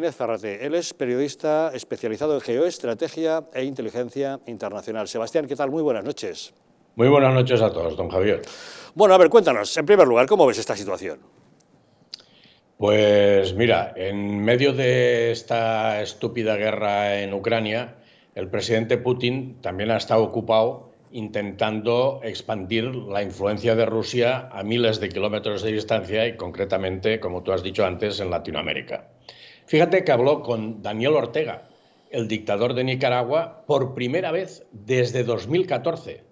Martínez él es periodista especializado en geoestrategia e inteligencia internacional. Sebastián, ¿qué tal? Muy buenas noches. Muy buenas noches a todos, don Javier. Bueno, a ver, cuéntanos, en primer lugar, ¿cómo ves esta situación? Pues mira, en medio de esta estúpida guerra en Ucrania, el presidente Putin también ha estado ocupado intentando expandir la influencia de Rusia a miles de kilómetros de distancia y concretamente, como tú has dicho antes, en Latinoamérica. Fíjate que habló con Daniel Ortega, el dictador de Nicaragua, por primera vez desde 2014,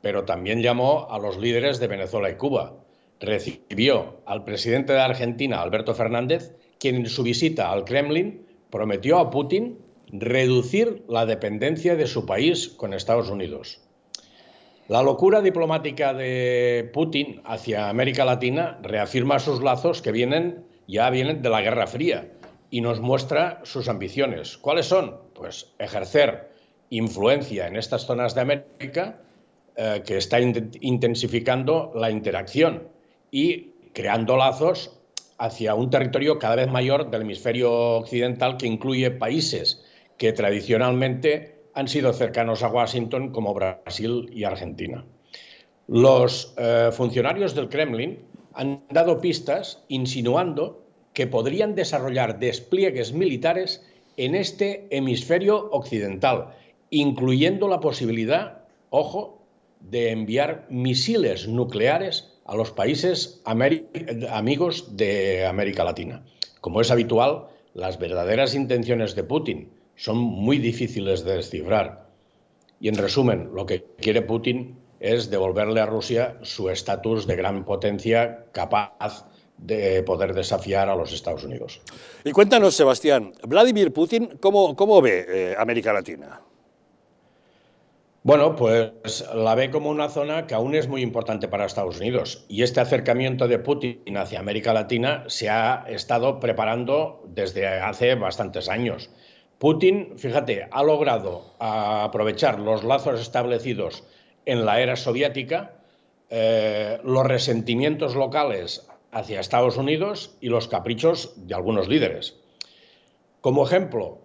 pero también llamó a los líderes de Venezuela y Cuba. Recibió al presidente de Argentina, Alberto Fernández, quien en su visita al Kremlin prometió a Putin reducir la dependencia de su país con Estados Unidos. La locura diplomática de Putin hacia América Latina reafirma sus lazos que vienen ya vienen de la Guerra Fría y nos muestra sus ambiciones. ¿Cuáles son? Pues ejercer influencia en estas zonas de América eh, que está intensificando la interacción y creando lazos hacia un territorio cada vez mayor del hemisferio occidental que incluye países que tradicionalmente han sido cercanos a Washington como Brasil y Argentina. Los eh, funcionarios del Kremlin han dado pistas insinuando que podrían desarrollar despliegues militares en este hemisferio occidental, incluyendo la posibilidad, ojo, de enviar misiles nucleares a los países amigos de América Latina. Como es habitual, las verdaderas intenciones de Putin son muy difíciles de descifrar. Y en resumen, lo que quiere Putin es devolverle a Rusia su estatus de gran potencia capaz de poder desafiar a los Estados Unidos. Y cuéntanos, Sebastián, Vladimir Putin, ¿cómo, cómo ve eh, América Latina? Bueno, pues la ve como una zona que aún es muy importante para Estados Unidos y este acercamiento de Putin hacia América Latina se ha estado preparando desde hace bastantes años. Putin, fíjate, ha logrado aprovechar los lazos establecidos en la era soviética, eh, los resentimientos locales hacia Estados Unidos y los caprichos de algunos líderes. Como ejemplo,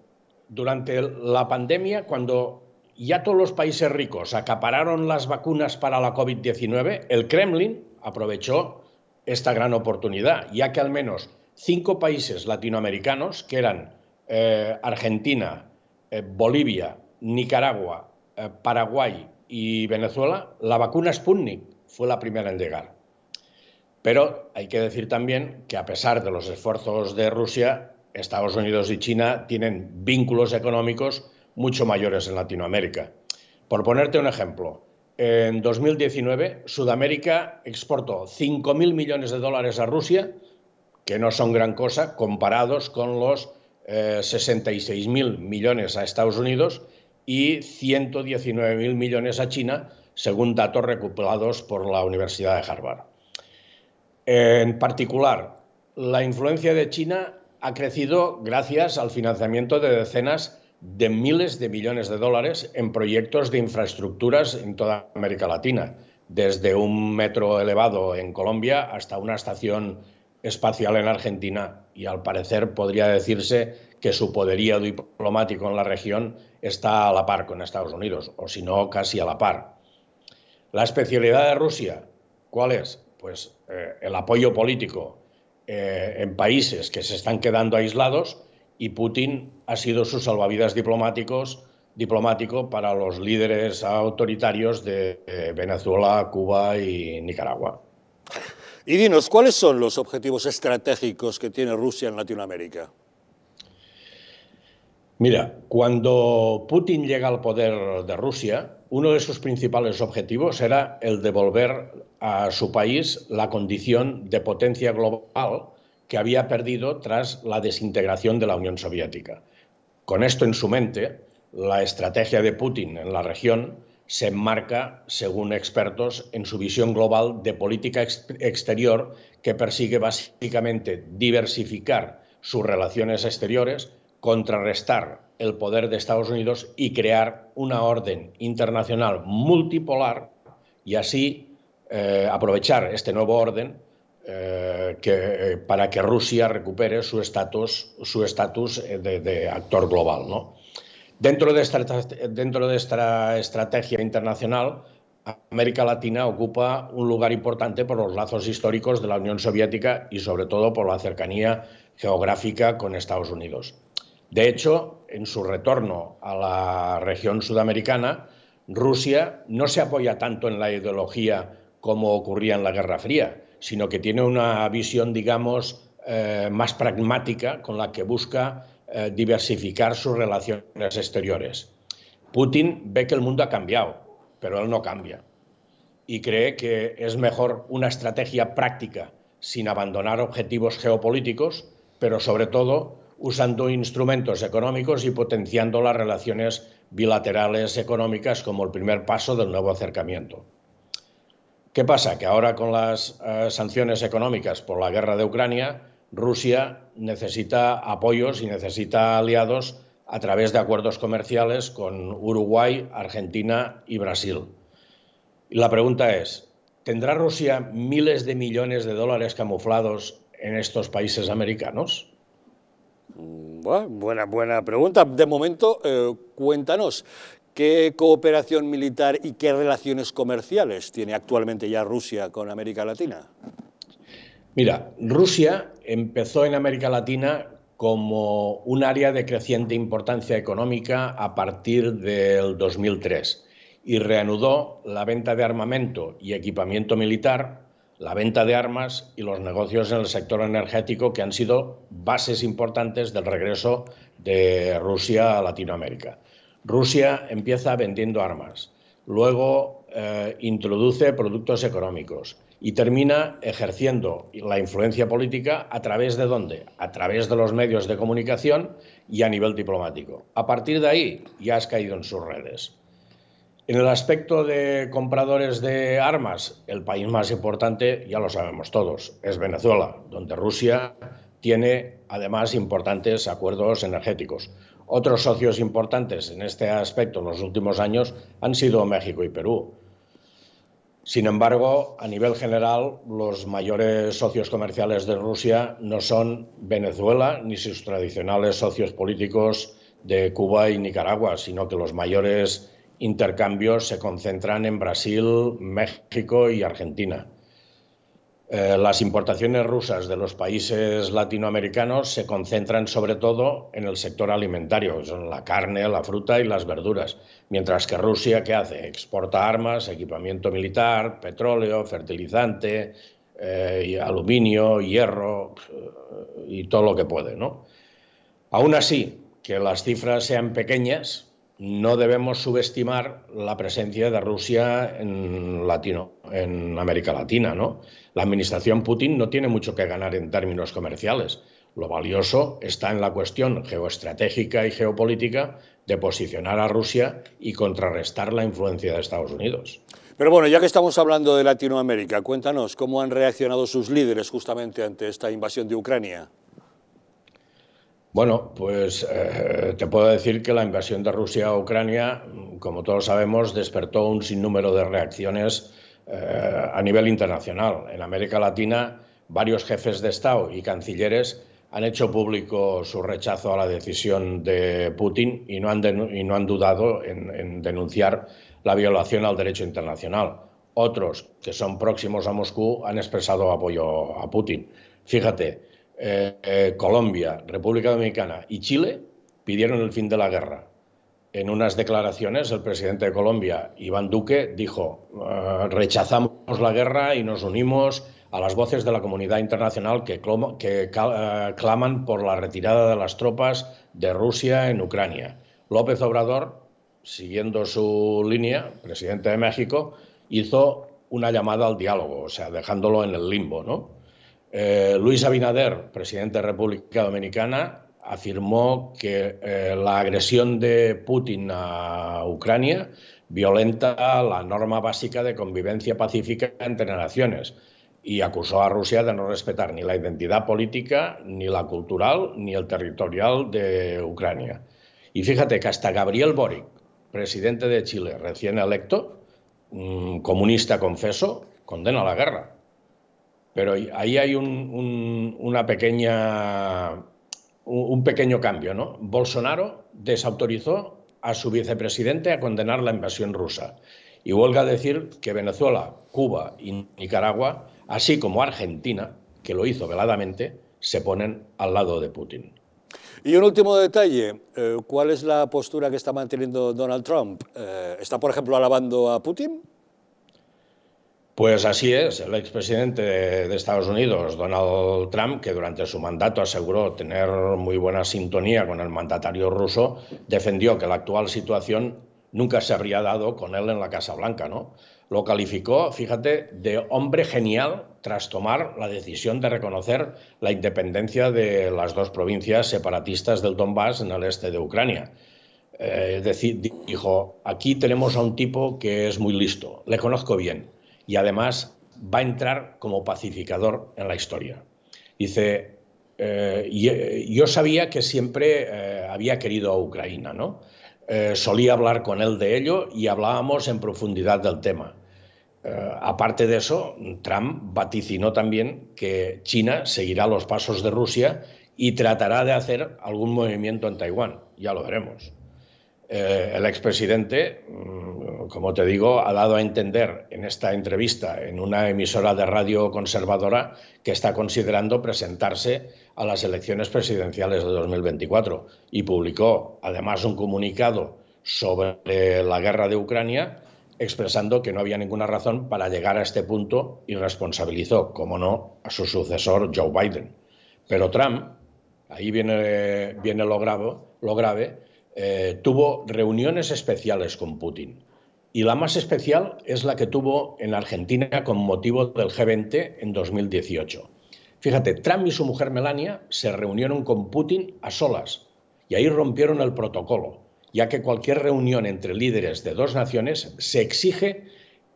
durante la pandemia, cuando ya todos los países ricos acapararon las vacunas para la COVID-19, el Kremlin aprovechó esta gran oportunidad, ya que al menos cinco países latinoamericanos, que eran eh, Argentina, eh, Bolivia, Nicaragua, eh, Paraguay y Venezuela, la vacuna Sputnik fue la primera en llegar. Pero hay que decir también que a pesar de los esfuerzos de Rusia, Estados Unidos y China tienen vínculos económicos mucho mayores en Latinoamérica. Por ponerte un ejemplo, en 2019 Sudamérica exportó 5.000 millones de dólares a Rusia, que no son gran cosa comparados con los 66.000 eh, millones a Estados Unidos y 119.000 millones a China, según datos recopilados por la Universidad de Harvard. Eh, en particular, la influencia de China ha crecido gracias al financiamiento de decenas de miles de millones de dólares en proyectos de infraestructuras en toda América Latina, desde un metro elevado en Colombia hasta una estación espacial en Argentina. Y al parecer podría decirse que su poderío diplomático en la región está a la par con Estados Unidos, o si no, casi a la par. La especialidad de Rusia, ¿cuál es? pues eh, el apoyo político eh, en países que se están quedando aislados y Putin ha sido su salvavidas diplomáticos diplomático para los líderes autoritarios de Venezuela, Cuba y Nicaragua. Y dinos, ¿cuáles son los objetivos estratégicos que tiene Rusia en Latinoamérica? Mira, cuando Putin llega al poder de Rusia, uno de sus principales objetivos era el devolver a su país la condición de potencia global que había perdido tras la desintegración de la Unión Soviética. Con esto en su mente, la estrategia de Putin en la región se enmarca, según expertos, en su visión global de política exterior que persigue básicamente diversificar sus relaciones exteriores, contrarrestar el poder de Estados Unidos y crear una orden internacional multipolar y así eh, aprovechar este nuevo orden eh, eh, para que Rusia recupere su estatus de, actor global. Dentro, de esta, dentro de esta estrategia internacional, América Latina ocupa un lugar importante por los lazos históricos de la Unión Soviética y sobre todo por la cercanía geográfica con Estados Unidos. De hecho, en su retorno a la región sudamericana, Rusia no se apoya tanto en la ideología como ocurría en la Guerra Fría, sino que tiene una visión, digamos, eh, más pragmática con la que busca eh, diversificar sus relaciones exteriores. Putin ve que el mundo ha cambiado, pero él no cambia y cree que es mejor una estrategia práctica sin abandonar objetivos geopolíticos, pero sobre todo usando instrumentos económicos y potenciando las relaciones bilaterales económicas como el primer paso del nuevo acercamiento. ¿Qué pasa? Que ahora con las eh, sanciones económicas por la guerra de Ucrania, Rusia necesita apoyos y necesita aliados a través de acuerdos comerciales con Uruguay, Argentina y Brasil. Y la pregunta es, ¿tendrá Rusia miles de millones de dólares camuflados en estos países americanos? Mm, bueno, buena, buena pregunta. De momento, eh, cuéntanos, ¿qué cooperación militar y qué relaciones comerciales tiene actualmente ya Rusia con América Latina? Mira, Rusia empezó en América Latina como un área de creciente importancia económica a partir del 2003 y reanudó la venta de armamento y equipamiento militar la venta de armas y los negocios en el sector energético que han sido bases importantes del regreso de Rusia a Latinoamérica. Rusia empieza vendiendo armas, luego eh, introduce productos económicos y termina ejerciendo la influencia política a través de dónde? A través de los medios de comunicación y a nivel diplomático. A partir de ahí ya has caído en sus redes. En el aspecto de compradores de armas, el país más importante, ya lo sabemos todos, es Venezuela, donde Rusia tiene además importantes acuerdos energéticos. Otros socios importantes en este aspecto en los últimos años han sido México y Perú. Sin embargo, a nivel general, los mayores socios comerciales de Rusia no son Venezuela ni sus tradicionales socios políticos de Cuba y Nicaragua, sino que los mayores intercambios se concentran en Brasil, México y Argentina. Eh, las importaciones rusas de los países latinoamericanos se concentran sobre todo en el sector alimentario, son la carne, la fruta y las verduras, mientras que Rusia, ¿qué hace? Exporta armas, equipamiento militar, petróleo, fertilizante, eh, aluminio, hierro eh, y todo lo que puede. Aún así, que las cifras sean pequeñas, no debemos subestimar la presencia de Rusia en América Latina, ¿no? La administración Putin no tiene mucho que ganar en términos comerciales. Lo valioso está en la cuestión geoestratégica y geopolítica de posicionar a Rusia y contrarrestar la influencia de Estados Unidos. Pero bueno, ya que estamos hablando de Latinoamérica, cuéntanos cómo han reaccionado sus líderes justamente ante esta invasión de Ucrania. Bueno, pues eh, te puedo decir que la invasión de Rusia a Ucrania, como todos sabemos, despertó un sinnúmero de reacciones eh, a nivel internacional. En América Latina, varios jefes de Estado y cancilleres han hecho público su rechazo a la decisión de Putin y no han, dudado en, en denunciar la violación al derecho internacional. Otros, que son próximos a Moscú, han expresado apoyo a Putin. Fíjate, eh, eh, Colombia, República Dominicana y Chile pidieron el fin de la guerra. En unas declaraciones, el presidente de Colombia, Iván Duque, dijo, ah, rechazamos la guerra y nos unimos a las voces de la comunidad internacional que, eh, claman por la retirada de las tropas de Rusia en Ucrania. López Obrador, siguiendo su línea, presidente de México, hizo una llamada al diálogo, o sea, dejándolo en el limbo, ¿no? Eh, Luis Abinader, presidente de República Dominicana, afirmó que eh, la agresión de Putin a Ucrania violenta la norma básica de convivencia pacífica entre naciones y acusó a Rusia de no respetar ni la identidad política, ni la cultural, ni el territorial de Ucrania. Y fíjate que hasta Gabriel Boric, presidente de Chile recién electo, mm, comunista confeso, condena la guerra. Pero ahí hay un, una pequeña, un pequeño cambio, ¿no? Bolsonaro desautorizó a su vicepresidente a condenar la invasión rusa. Y a decir que Venezuela, Cuba y Nicaragua, así como Argentina, que lo hizo veladamente, se ponen al lado de Putin. Y un último detalle, eh, ¿cuál es la postura que está manteniendo Donald Trump? Eh, ¿Está, por ejemplo, alabando a Putin? Pues así es, el expresidente de Estados Unidos, Donald Trump, que durante su mandato aseguró tener muy buena sintonía con el mandatario ruso, defendió que la actual situación nunca se habría dado con él en la Casa Blanca, ¿no? Lo calificó, fíjate, de hombre genial tras tomar la decisión de reconocer la independencia de las dos provincias separatistas del Donbass en el este de Ucrania. Eh, decir, dijo, aquí tenemos a un tipo que es muy listo, le conozco bien y además va a entrar como pacificador en la historia. Dice, eh, eh, yo sabía que siempre eh, había querido a Ucrania, ¿no? solía hablar con él de ello y hablábamos en profundidad del tema. aparte de eso, Trump vaticinó también que China seguirá los pasos de Rusia y tratará de hacer algún movimiento en Taiwán. Ya lo veremos. el expresidente mm, como te digo, ha dado a entender en esta entrevista en una emisora de radio conservadora que está considerando presentarse a las elecciones presidenciales de 2024 y publicó además un comunicado sobre la guerra de Ucrania expresando que no había ninguna razón para llegar a este punto y responsabilizó, como no, a su sucesor Joe Biden. Pero Trump, ahí viene, viene lo grave, lo grave eh, tuvo reuniones especiales con Putin y la más especial es la que tuvo en Argentina con motivo del G20 en 2018. Fíjate, Trump y su mujer Melania se reunieron con Putin a solas y ahí rompieron el protocolo, ya que cualquier reunión entre líderes de dos naciones se exige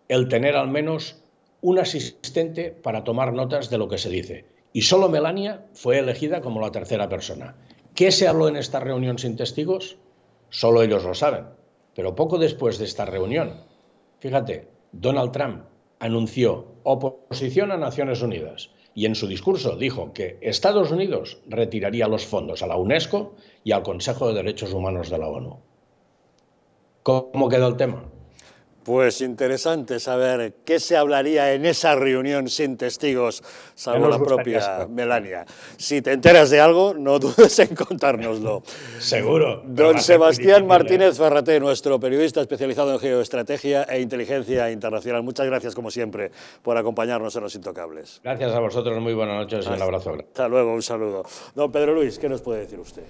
el tener al menos un asistente para tomar notas de lo que se dice. Y solo Melania fue elegida como la tercera persona. ¿Qué se habló en esta reunión sin testigos? Solo ellos lo saben pero poco después de esta reunión, fíjate, Donald Trump anunció oposición a Naciones Unidas y en su discurso dijo que Estados Unidos retiraría los fondos a la UNESCO y al Consejo de Derechos Humanos de la ONU. ¿Cómo quedó el tema? Pues interesante saber qué se hablaría en esa reunión sin testigos, salvo la propia Melania. Si te enteras de algo, no dudes en contárnoslo. Seguro. Don Sebastián ¿eh? Martínez Ferraté, nuestro periodista especializado en geoestrategia e inteligencia internacional. Muchas gracias, como siempre, por acompañarnos en Los Intocables. Gracias a vosotros, muy buenas noches, y un abrazo. Hasta luego, un saludo. Don Pedro Luis, ¿qué nos puede decir usted?